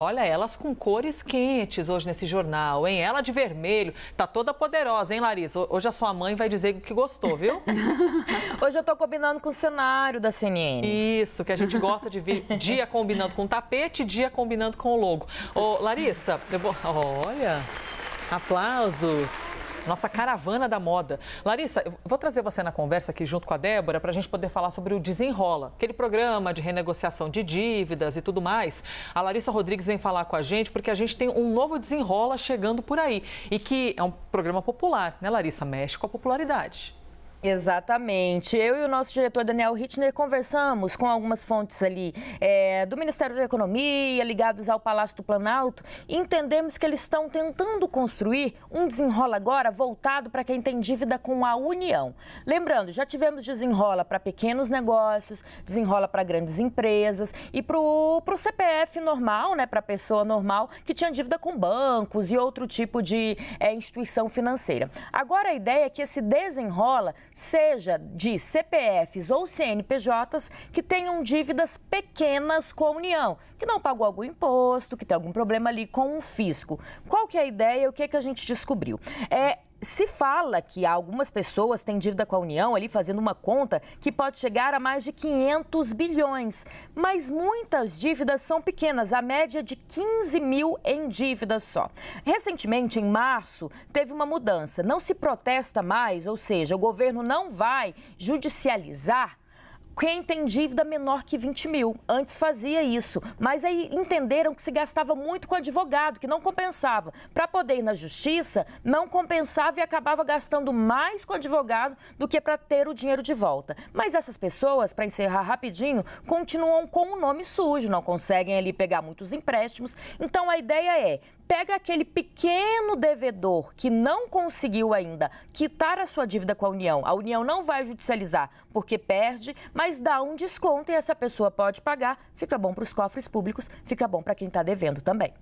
Olha elas com cores quentes hoje nesse jornal, hein? Ela de vermelho, tá toda poderosa, hein, Larissa? Hoje a sua mãe vai dizer que gostou, viu? hoje eu tô combinando com o cenário da CNN. Isso, que a gente gosta de ver dia combinando com o tapete, dia combinando com o logo. Ô, Larissa, eu vou... olha... Aplausos. Nossa caravana da moda. Larissa, eu vou trazer você na conversa aqui junto com a Débora para a gente poder falar sobre o Desenrola, aquele programa de renegociação de dívidas e tudo mais. A Larissa Rodrigues vem falar com a gente porque a gente tem um novo Desenrola chegando por aí e que é um programa popular, né, Larissa? Mexe com a popularidade. Exatamente. Eu e o nosso diretor Daniel Hitner conversamos com algumas fontes ali é, do Ministério da Economia, ligados ao Palácio do Planalto, e entendemos que eles estão tentando construir um desenrola agora voltado para quem tem dívida com a União. Lembrando, já tivemos desenrola para pequenos negócios, desenrola para grandes empresas e para o CPF normal, né, para a pessoa normal que tinha dívida com bancos e outro tipo de é, instituição financeira. Agora a ideia é que esse desenrola seja de CPFs ou CNPJs que tenham dívidas pequenas com a União, que não pagou algum imposto, que tem algum problema ali com o fisco. Qual que é a ideia? O que é que a gente descobriu? É se fala que algumas pessoas têm dívida com a União, ali fazendo uma conta, que pode chegar a mais de 500 bilhões. Mas muitas dívidas são pequenas, a média de 15 mil em dívida só. Recentemente, em março, teve uma mudança. Não se protesta mais, ou seja, o governo não vai judicializar quem tem dívida menor que 20 mil. Antes fazia isso, mas aí entenderam que se gastava muito com advogado, que não compensava. Para poder ir na justiça, não compensava e acabava gastando mais com advogado do que para ter o dinheiro de volta. Mas essas pessoas, para encerrar rapidinho, continuam com o nome sujo, não conseguem ali pegar muitos empréstimos. Então a ideia é pega aquele pequeno devedor que não conseguiu ainda quitar a sua dívida com a União. A União não vai judicializar porque perde, mas mas dá um desconto e essa pessoa pode pagar. Fica bom para os cofres públicos, fica bom para quem está devendo também.